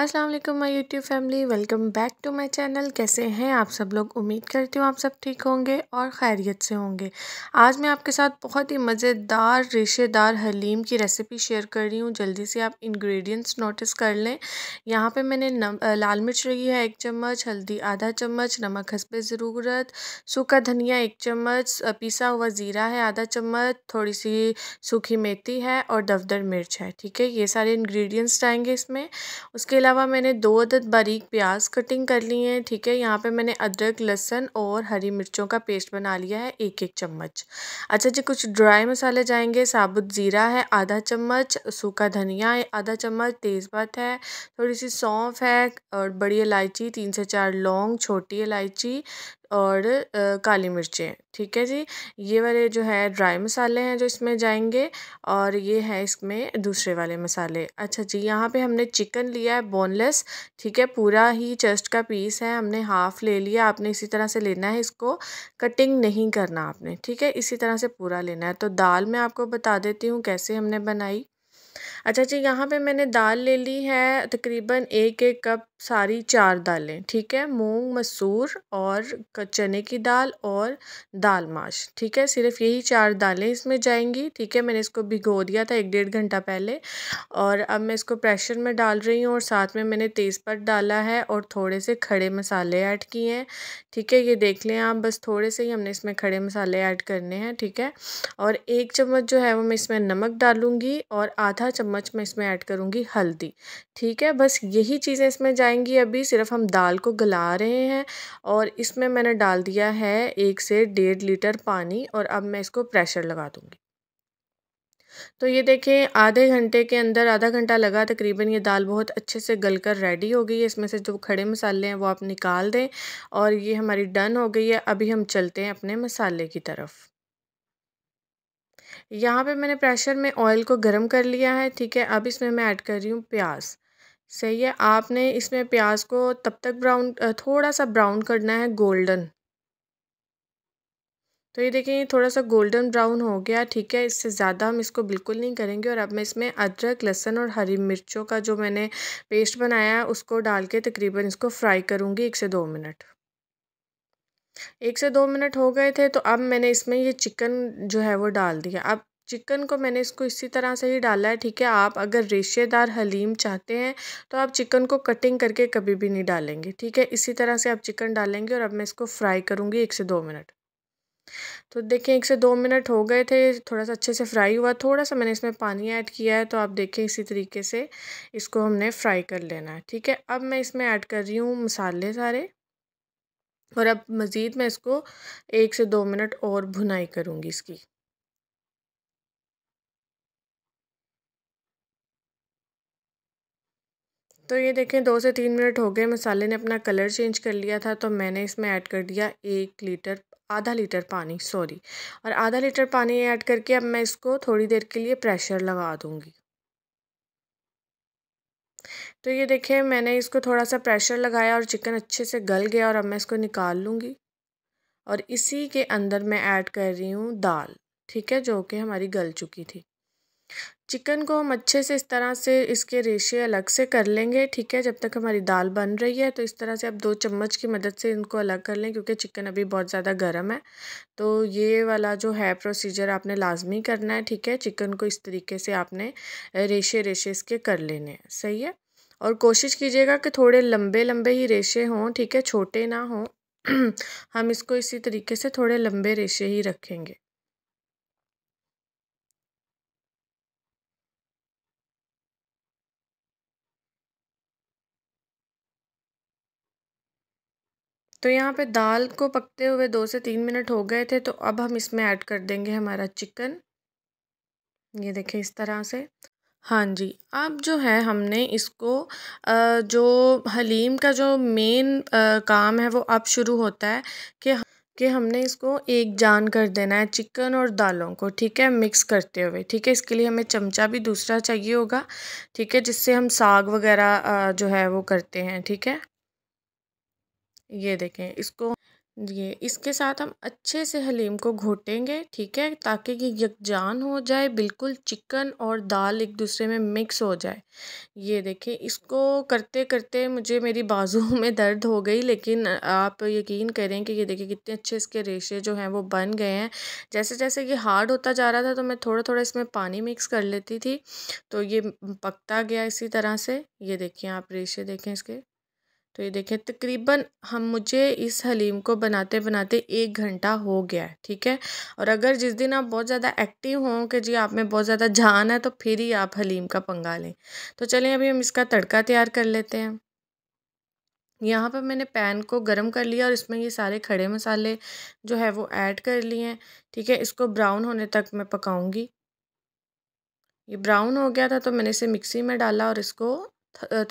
अस्सलाम वालेकुम my YouTube family welcome back to my channel कैसे हैं आप सब लोग उम्मीद करती हूँ आप सब ठीक होंगे और खैरियत से होंगे आज मैं आपके साथ बहुत ही मज़ेदार रेशेदार हलीम की रेसिपी शेयर कर रही हूँ जल्दी से आप इंग्रेडिएंट्स नोटिस कर लें यहाँ पे मैंने नम, लाल मिर्च रही है एक चम्मच हल्दी आधा चम्मच नमक हंसब ज़रूरत सूखा धनिया एक चम्मच पिसा हुआ ज़ीरा है आधा चम्मच थोड़ी सी सूखी मेथी है और दफदर मिर्च है ठीक है ये सारे इन्ग्रीडियंट्स जाएंगे इसमें उसके अलावा मैंने दो अदद बारीक प्याज कटिंग कर ली है ठीक है यहाँ पे मैंने अदरक लहसन और हरी मिर्चों का पेस्ट बना लिया है एक एक चम्मच अच्छा जी कुछ ड्राई मसाले जाएंगे साबुत ज़ीरा है आधा चम्मच सूखा धनिया है आधा चम्मच तेज़पत है थोड़ी सी सौंफ है और बड़ी इलायची तीन से चार लौंग छोटी इलायची और काली मिर्चें ठीक है जी ये वाले जो है ड्राई मसाले हैं जो इसमें जाएंगे और ये है इसमें दूसरे वाले मसाले अच्छा जी यहाँ पे हमने चिकन लिया है बोनलेस ठीक है पूरा ही चेस्ट का पीस है हमने हाफ़ ले लिया आपने इसी तरह से लेना है इसको कटिंग नहीं करना आपने ठीक है इसी तरह से पूरा लेना है तो दाल मैं आपको बता देती हूँ कैसे हमने बनाई अच्छा जी यहाँ पे मैंने दाल ले ली है तकरीबन एक एक कप सारी चार दालें ठीक है मूंग मसूर और चने की दाल और दाल माश ठीक है सिर्फ यही चार दालें इसमें जाएंगी ठीक है मैंने इसको भिगो दिया था एक डेढ़ घंटा पहले और अब मैं इसको प्रेशर में डाल रही हूँ और साथ में मैंने तेज़पत्ता डाला है और थोड़े से खड़े मसाले ऐड किए हैं ठीक है ये देख लें आप बस थोड़े से ही हमने इसमें खड़े मसाले ऐड करने हैं ठीक है और एक चम्मच जो है वो मैं इसमें नमक डालूँगी और आधा चम्मच चम्मच मैं इसमें ऐड करूँगी हल्दी ठीक है बस यही चीज़ें इसमें जाएंगी अभी सिर्फ हम दाल को गला रहे हैं और इसमें मैंने डाल दिया है एक से डेढ़ लीटर पानी और अब मैं इसको प्रेशर लगा दूँगी तो ये देखें आधे घंटे के अंदर आधा घंटा लगा तकरीबन ये दाल बहुत अच्छे से गल कर रेडी हो गई है इसमें से जो खड़े मसाले हैं वो आप निकाल दें और ये हमारी डन हो गई है अभी हम चलते हैं अपने मसाले की तरफ यहाँ पे मैंने प्रेशर में ऑयल को गर्म कर लिया है ठीक है अब इसमें मैं ऐड कर रही हूँ प्याज सही है आपने इसमें प्याज को तब तक ब्राउन थोड़ा सा ब्राउन करना है गोल्डन तो ये देखें ये थोड़ा सा गोल्डन ब्राउन हो गया ठीक है इससे ज़्यादा हम इसको बिल्कुल नहीं करेंगे और अब मैं इसमें अदरक लहसन और हरी मिर्चों का जो मैंने पेस्ट बनाया है उसको डाल के तकरीबन इसको फ्राई करूँगी एक से दो मिनट एक से दो मिनट हो गए थे तो अब मैंने इसमें ये चिकन जो है वो डाल दिया अब चिकन को मैंने इसको इसी तरह से ही डाला है ठीक है आप अगर रेशेदार हलीम चाहते हैं तो आप चिकन को कटिंग करके कभी भी नहीं डालेंगे ठीक है इसी तरह से आप चिकन डालेंगे और अब मैं इसको फ्राई करूँगी एक से दो मिनट तो देखें एक से दो मिनट हो गए थे थोड़ा सा अच्छे से फ्राई हुआ थोड़ा सा मैंने इसमें पानी ऐड किया है तो आप देखें इसी तरीके से इसको हमने फ्राई कर लेना है ठीक है अब मैं इसमें ऐड कर रही हूँ मसाले सारे और अब मज़ीद मैं इसको एक से दो मिनट और भुनाई करूँगी इसकी तो ये देखें दो से तीन मिनट हो गए मसाले ने अपना कलर चेंज कर लिया था तो मैंने इसमें ऐड कर दिया एक लीटर आधा लीटर पानी सॉरी और आधा लीटर पानी ऐड करके अब मैं इसको थोड़ी देर के लिए प्रेशर लगा दूँगी तो ये देखिए मैंने इसको थोड़ा सा प्रेशर लगाया और चिकन अच्छे से गल गया और अब मैं इसको निकाल लूँगी और इसी के अंदर मैं ऐड कर रही हूँ दाल ठीक है जो कि हमारी गल चुकी थी चिकन को हम अच्छे से इस तरह से इसके रेशे अलग से कर लेंगे ठीक है जब तक हमारी दाल बन रही है तो इस तरह से आप दो चम्मच की मदद से इनको अलग कर लें क्योंकि चिकन अभी बहुत ज़्यादा गर्म है तो ये वाला जो है प्रोसीजर आपने लाजमी करना है ठीक है चिकन को इस तरीके से आपने रेशे रेशे इसके कर लेने हैं सही है और कोशिश कीजिएगा कि थोड़े लंबे लंबे ही रेशे हों ठीक है छोटे ना हों हम इसको इसी तरीके से थोड़े लंबे रेशे ही रखेंगे तो यहाँ पे दाल को पकते हुए दो से तीन मिनट हो गए थे तो अब हम इसमें ऐड कर देंगे हमारा चिकन ये देखें इस तरह से हाँ जी अब जो है हमने इसको जो हलीम का जो मेन काम है वो अब शुरू होता है कि कि हमने इसको एक जान कर देना है चिकन और दालों को ठीक है मिक्स करते हुए ठीक है इसके लिए हमें चमचा भी दूसरा चाहिए होगा ठीक है जिससे हम साग वगैरह जो है वो करते हैं ठीक है ये देखें इसको ये इसके साथ हम अच्छे से हलीम को घोटेंगे ठीक है ताकि कि यकजान हो जाए बिल्कुल चिकन और दाल एक दूसरे में मिक्स हो जाए ये देखें इसको करते करते मुझे मेरी बाजुओं में दर्द हो गई लेकिन आप यकीन करें कि ये देखें कितने अच्छे इसके रेशे जो हैं वो बन गए हैं जैसे जैसे ये हार्ड होता जा रहा था तो मैं थोड़ा थोड़ा इसमें पानी मिक्स कर लेती थी तो ये पकता गया इसी तरह से ये देखिए आप रेशे देखें इसके तो ये देखें तकरीबन हम मुझे इस हलीम को बनाते बनाते एक घंटा हो गया है ठीक है और अगर जिस दिन आप बहुत ज़्यादा एक्टिव हों कि जी आप में बहुत ज़्यादा जान है तो फिर ही आप हलीम का पंगा लें तो चलें अभी हम इसका तड़का तैयार कर लेते हैं यहाँ पर मैंने पैन को गर्म कर लिया और इसमें ये सारे खड़े मसाले जो है वो ऐड कर लिए हैं ठीक है इसको ब्राउन होने तक मैं पकाऊंगी ये ब्राउन हो गया था तो मैंने इसे मिक्सी में डाला और इसको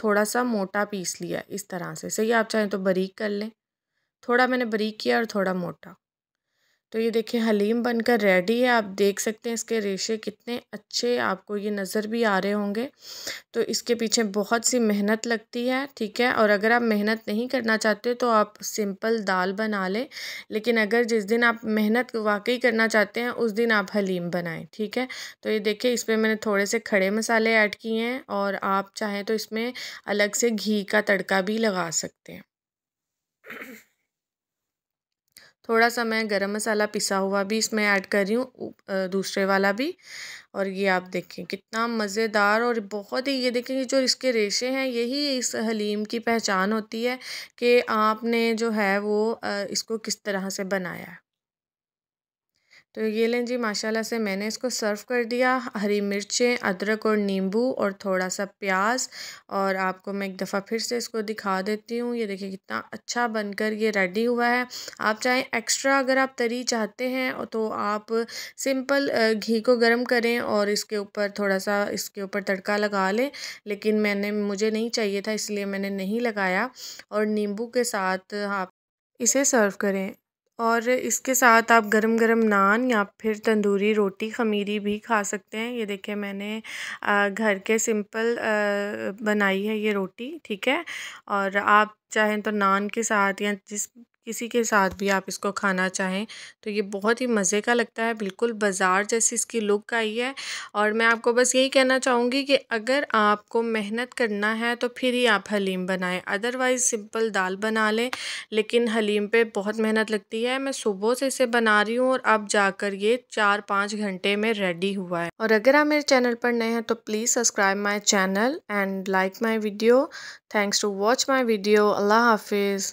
थोड़ा सा मोटा पीस लिया इस तरह से सही आप चाहें तो बारीक कर लें थोड़ा मैंने बारीक किया और थोड़ा मोटा तो ये देखिए हलीम बनकर रेडी है आप देख सकते हैं इसके रेशे कितने अच्छे आपको ये नज़र भी आ रहे होंगे तो इसके पीछे बहुत सी मेहनत लगती है ठीक है और अगर आप मेहनत नहीं करना चाहते तो आप सिंपल दाल बना लें लेकिन अगर जिस दिन आप मेहनत वाकई करना चाहते हैं उस दिन आप हलीम बनाएं ठीक है तो ये देखिए इस पर मैंने थोड़े से खड़े मसाले ऐड किए हैं और आप चाहें तो इसमें अलग से घी का तड़का भी लगा सकते हैं थोड़ा सा मैं गरम मसाला पिसा हुआ भी इसमें ऐड कर रही हूँ दूसरे वाला भी और ये आप देखें कितना मज़ेदार और बहुत ही ये देखें कि जो इसके रेशे हैं यही इस हलीम की पहचान होती है कि आपने जो है वो इसको किस तरह से बनाया है तो ये लें जी माशाल्लाह से मैंने इसको सर्व कर दिया हरी मिर्चें अदरक और नींबू और थोड़ा सा प्याज और आपको मैं एक दफ़ा फिर से इसको दिखा देती हूँ ये देखिए कितना अच्छा बनकर ये रेडी हुआ है आप चाहें एक्स्ट्रा अगर आप तरी चाहते हैं तो आप सिंपल घी को गर्म करें और इसके ऊपर थोड़ा सा इसके ऊपर तड़का लगा लें लेकिन मैंने मुझे नहीं चाहिए था इसलिए मैंने नहीं लगाया और नींबू के साथ आप इसे सर्व करें और इसके साथ आप गरम गरम नान या फिर तंदूरी रोटी ख़मीरी भी खा सकते हैं ये देखिए मैंने घर के सिंपल बनाई है ये रोटी ठीक है और आप चाहें तो नान के साथ या जिस किसी के साथ भी आप इसको खाना चाहें तो ये बहुत ही मज़े का लगता है बिल्कुल बाज़ार जैसी इसकी लुक आई है और मैं आपको बस यही कहना चाहूँगी कि अगर आपको मेहनत करना है तो फिर ही आप हलीम बनाएं अदरवाइज़ सिंपल दाल बना लें लेकिन हलीम पे बहुत मेहनत लगती है मैं सुबह से इसे बना रही हूँ और अब जाकर ये चार पाँच घंटे में रेडी हुआ है और अगर आप मेरे चैनल पर नए हैं तो please subscribe my channel and like my video thanks to watch my video अल्लाह हाफिज़